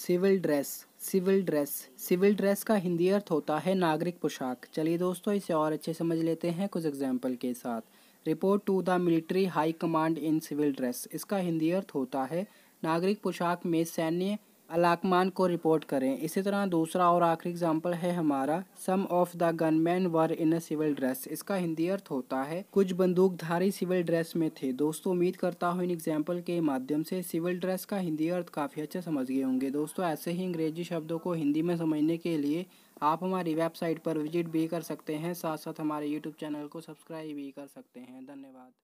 civil dress civil dress civil dress का हिंदी अर्थ होता है नागरिक पोशाक चलिए दोस्तों इसे और अच्छे समझ लेते हैं कुछ एग्जाम्पल के साथ report to the military high command in civil dress इसका हिंदी अर्थ होता है नागरिक पोशाक में सैन्य अलाकमान को रिपोर्ट करें इसी तरह दूसरा और आखिरी एग्जाम्पल है हमारा some of the gunman were in a civil dress इसका हिंदी अर्थ होता है कुछ बंदूकधारी सिविल ड्रेस में थे दोस्तों उम्मीद करता हूँ इन एग्जाम्पल के माध्यम से सिविल ड्रेस का हिंदी अर्थ काफ़ी अच्छा समझ गए होंगे दोस्तों ऐसे ही अंग्रेजी शब्दों को हिंदी में समझने के लिए आप हमारी वेबसाइट पर विजिट भी कर सकते हैं साथ साथ हमारे यूट्यूब चैनल को सब्सक्राइब भी कर सकते हैं धन्यवाद